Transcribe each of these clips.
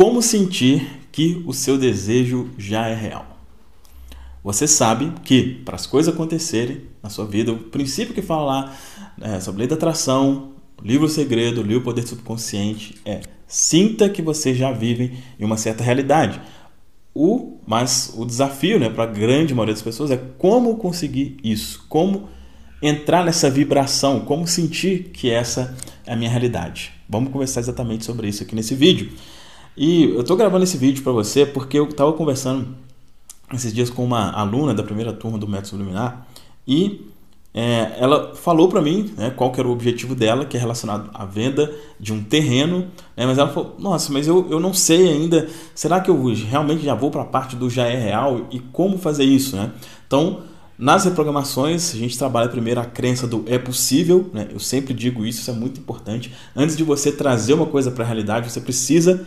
Como sentir que o seu desejo já é real? Você sabe que para as coisas acontecerem na sua vida, o princípio que fala lá é, sobre lei da atração, o livro Segredo, o livro Poder Subconsciente é sinta que você já vive em uma certa realidade. O, mas o desafio né, para a grande maioria das pessoas é como conseguir isso, como entrar nessa vibração, como sentir que essa é a minha realidade. Vamos conversar exatamente sobre isso aqui nesse vídeo. E eu tô gravando esse vídeo para você porque eu tava conversando esses dias com uma aluna da primeira turma do Método Subliminar e é, ela falou para mim né, qual que era o objetivo dela, que é relacionado à venda de um terreno, né, mas ela falou, nossa, mas eu, eu não sei ainda, será que eu realmente já vou para a parte do já é real e como fazer isso? Né? Então, nas reprogramações, a gente trabalha primeiro a crença do é possível, né? eu sempre digo isso, isso é muito importante. Antes de você trazer uma coisa para a realidade, você precisa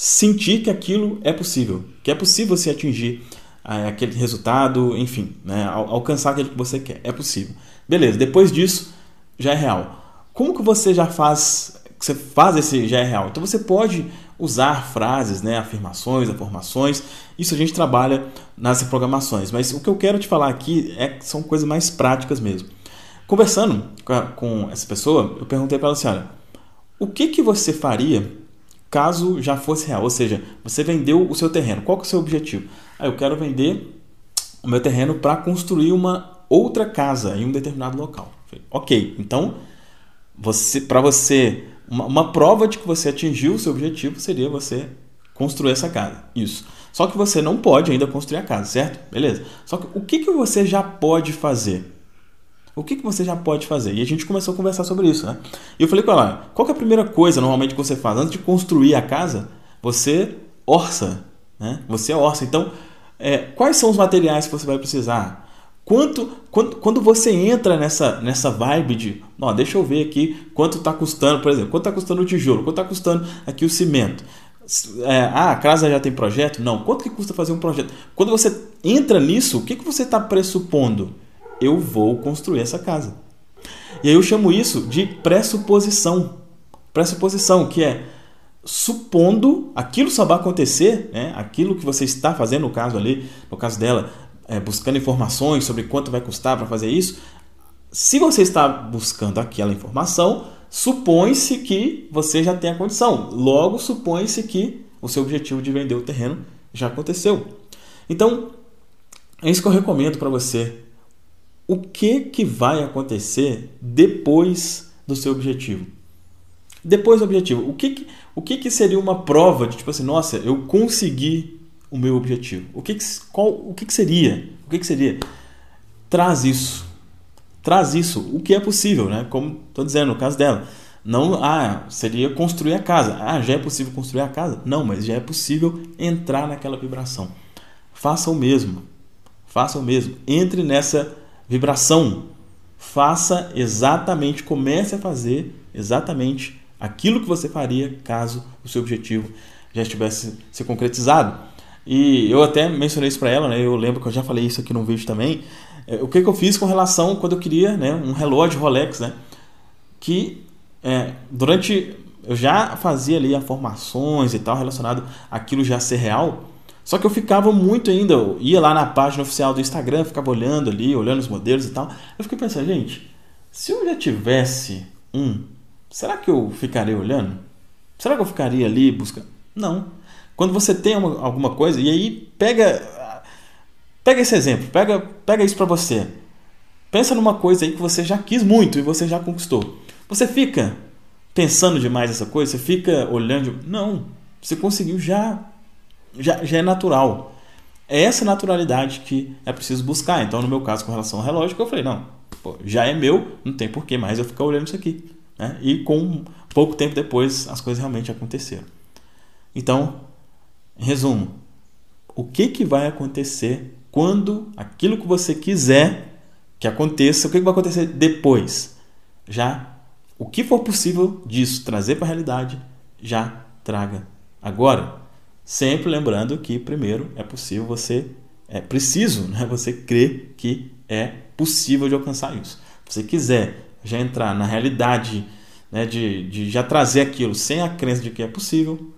sentir que aquilo é possível, que é possível você atingir é, aquele resultado, enfim, né, alcançar aquilo que você quer, é possível. Beleza, depois disso já é real. Como que você já faz, você faz esse já é real? Então você pode usar frases, né, afirmações, informações. isso a gente trabalha nas programações, mas o que eu quero te falar aqui é são coisas mais práticas mesmo. Conversando com, com essa pessoa, eu perguntei para ela assim, olha, o que que você faria caso já fosse real. Ou seja, você vendeu o seu terreno. Qual é o seu objetivo? Ah, eu quero vender o meu terreno para construir uma outra casa em um determinado local. Ok, então você, para você uma, uma, prova de que você atingiu o seu objetivo seria você construir essa casa. Isso. Só que você não pode ainda construir a casa, certo? Beleza. Só que o que, que você já pode fazer? O que, que você já pode fazer? E a gente começou a conversar sobre isso, né? E eu falei com ela, qual é a primeira coisa normalmente que você faz? Antes de construir a casa, você orça, né? Você orça. Então, é, quais são os materiais que você vai precisar? Quanto, quando, quando você entra nessa, nessa vibe de, ó, deixa eu ver aqui quanto está custando, por exemplo, quanto está custando o tijolo, quanto está custando aqui o cimento. É, ah, a casa já tem projeto? Não. Quanto que custa fazer um projeto? Quando você entra nisso, o que, que você está pressupondo? eu vou construir essa casa. E aí eu chamo isso de pressuposição. Pressuposição, que é supondo aquilo só vai acontecer, né? aquilo que você está fazendo, no caso ali, no caso dela, é, buscando informações sobre quanto vai custar para fazer isso. Se você está buscando aquela informação, supõe-se que você já tem a condição. Logo, supõe-se que o seu objetivo de vender o terreno já aconteceu. Então, é isso que eu recomendo para você o que, que vai acontecer depois do seu objetivo. Depois do objetivo, o que, que o que, que seria uma prova de tipo assim, nossa, eu consegui o meu objetivo? O que, que qual, o que, que seria? O que, que seria? Traz isso, traz isso, o que é possível, né? Como estou dizendo no caso dela, não, ah, seria construir a casa. Ah, já é possível construir a casa? Não, mas já é possível entrar naquela vibração. Faça o mesmo, faça o mesmo, entre nessa vibração. Faça exatamente, comece a fazer exatamente aquilo que você faria caso o seu objetivo já estivesse se concretizado. E eu até mencionei isso para ela, né? Eu lembro que eu já falei isso aqui num vídeo também. É, o que, que eu fiz com relação quando eu queria, né, um relógio Rolex, né? Que é, durante eu já fazia ali formações e tal relacionado aquilo já ser real só que eu ficava muito ainda, eu ia lá na página oficial do Instagram, ficava olhando ali, olhando os modelos e tal. Eu fiquei pensando, gente, se eu já tivesse um, será que eu ficaria olhando? Será que eu ficaria ali buscando? Não. Quando você tem uma, alguma coisa, e aí pega pega esse exemplo, pega, pega isso para você. Pensa numa coisa aí que você já quis muito e você já conquistou. Você fica pensando demais essa coisa? Você fica olhando? Não. Você conseguiu já já, já é natural. É essa naturalidade que é preciso buscar. Então, no meu caso, com relação ao relógio, eu falei, não, pô, já é meu, não tem por que mais eu ficar olhando isso aqui. Né? E com pouco tempo depois, as coisas realmente aconteceram. Então, resumo. O que, que vai acontecer quando aquilo que você quiser que aconteça, o que, que vai acontecer depois? Já o que for possível disso trazer para a realidade, já traga agora. Sempre lembrando que primeiro é possível você é preciso, né, você crer que é possível de alcançar isso. Se você quiser já entrar na realidade, né, de, de já trazer aquilo sem a crença de que é possível,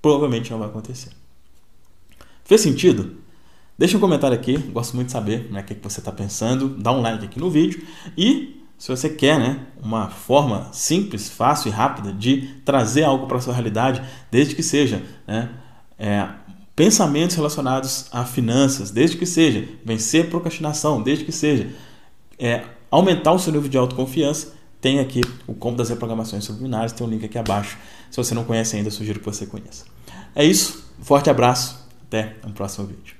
provavelmente não vai acontecer. Fez sentido? Deixa um comentário aqui, gosto muito de saber né, o que, que você está pensando, dá um like aqui no vídeo e se você quer né, uma forma simples, fácil e rápida de trazer algo para a sua realidade, desde que seja né, é, pensamentos relacionados a finanças, desde que seja vencer procrastinação, desde que seja é, aumentar o seu nível de autoconfiança, tem aqui o Combo das Reprogramações Subliminares, tem um link aqui abaixo. Se você não conhece ainda, sugiro que você conheça. É isso, forte abraço, até o próximo vídeo.